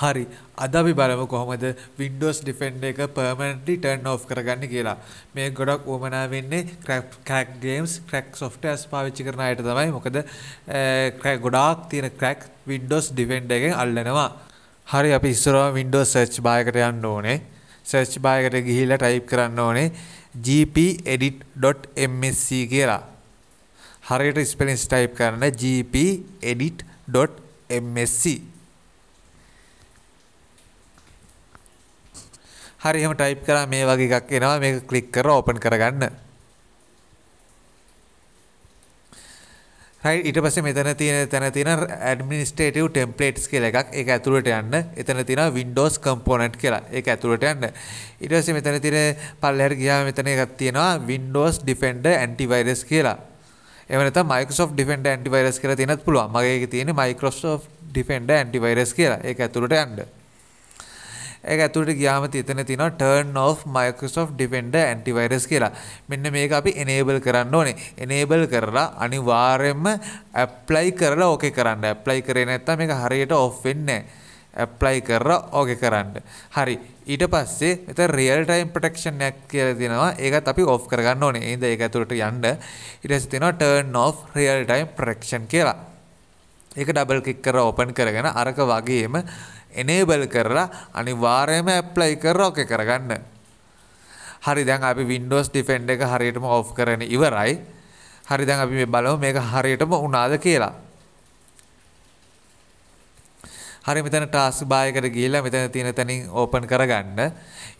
හරි අද අපි බලමු කොහොමද Windows Defender එක permanently turn off කරගන්න කියලා. මේ ගොඩක් වමනා වෙන්නේ crack, crack games, crack softwares පාවිච්චි කරන අයට තමයි. මොකද ගොඩාක් තියෙන crack Windows Defender එකෙන් අල්ලනවා. හරි අපි ඉස්සරහම Windows search bar එකට යන්න ඕනේ. search bar එකට ගිහිල්ලා type කරන්න ඕනේ gpedit.msc කියලා. හරියට ස්පෙලින්ස් type කරන්න gpedit.msc හරි එහෙම ටයිප් කරා මේ වගේ එකක් එනවා මේක ක්ලික් කරලා ඕපන් කරගන්න. right ඊට පස්සේ මෙතන තියෙන තැන තියෙන administrative templates කියලා එකක් ඒක ඇතුළට යන්න. එතන තියෙනවා windows component කියලා. ඒක ඇතුළට යන්න. ඊට පස්සේ මෙතන තියෙන පල්ලෙහාට ගියාම මෙතන එකක් තියෙනවා windows defender antivirus කියලා. එහෙම නැත්නම් Microsoft Defender antivirus කියලා තියෙනත් පුළුවන්. මගේ එකේ තියෙන්නේ Microsoft Defender antivirus කියලා. ඒක ඇතුළට යන්න. ඒක ඇතුළට ගියාම එතන තියෙනවා turn off Microsoft Defender antivirus කියලා. මෙන්න මේක අපි enable කරන්න ඕනේ. enable කරලා අනිවාර්යයෙන්ම apply කරලා okay කරන්න. apply කරේ නැත්නම් මේක හරියට off වෙන්නේ නැහැ. ඇප්ලයි කරලා ඕකේ කරන්න. හරි. ඊට පස්සේ මෙතන රියල් ටයිම් ප්‍රොටෙක්ෂන් එකක් කියලා දෙනවා. ඒකත් අපි ඔෆ් කරගන්න ඕනේ. එහෙනම් ඒක ඇතුළට යන්න ඊට පස්සේ තියෙනවා turn off real time protection කියලා. ඒක ඩබල් ක්ලික් කරලා ඕපන් කරගෙන අරක වගේම එනේබල් කරලා අනිවාර්යයෙන්ම ඇප්ලයි කරලා ඕකේ කරගන්න. හරි දැන් අපි Windows Defender එක හරියටම off කරගෙන ඉවරයි. හරි දැන් අපි මේ බලමු මේක හරියටම උනාද කියලා. හරි මෙතන ටාස්ක් බාර් එකට ගිහිල්ලා මෙතන තියෙන තැනින් ඕපන් කරගන්න.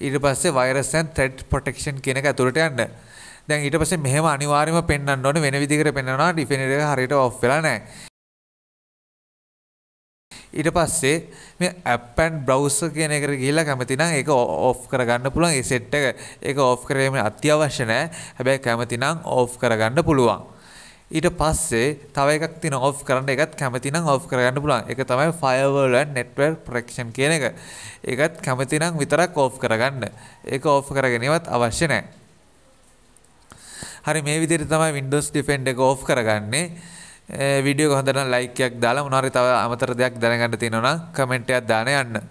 ඊට පස්සේ virus and threat protection කියන එක ඇතුළට යන්න. දැන් ඊට පස්සේ මෙහෙම අනිවාර්යයෙන්ම පෙන්වන්න ඕනේ වෙන විදිහකට පෙන්වනවා ඩිෆෙන්ඩර් එක හරියට off වෙලා නැහැ. ඊට පස්සේ මේ app and browser කියන එකට ගිහිල්ලා කැමති නම් ඒක off කරගන්න පුළුවන්. ඒ set එක ඒක off කිරීම අත්‍යවශ්‍ය නැහැ. හැබැයි කැමති නම් off කරගන්න පුළුවන්. ඊට පස්සේ තව එකක් තියෙනවා ඔෆ් කරන්න ඒකත් කැමති නම් ඔෆ් කරගන්න පුළුවන්. ඒක තමයි firewall and network protection කියන එක. ඒකත් කැමති නම් විතරක් ඔෆ් කරගන්න. ඒක ඔෆ් කරගැනීමත් අවශ්‍ය නැහැ. හරි මේ විදිහට තමයි Windows Defender එක ඔෆ් කරගන්නේ. වීඩියෝ හොඳට ලයික්යක් දාලා මොනවාරි තව අමතර දෙයක් දැනගන්න තියෙනවා නම් කමෙන්ට් එකක් දාන්න යන්න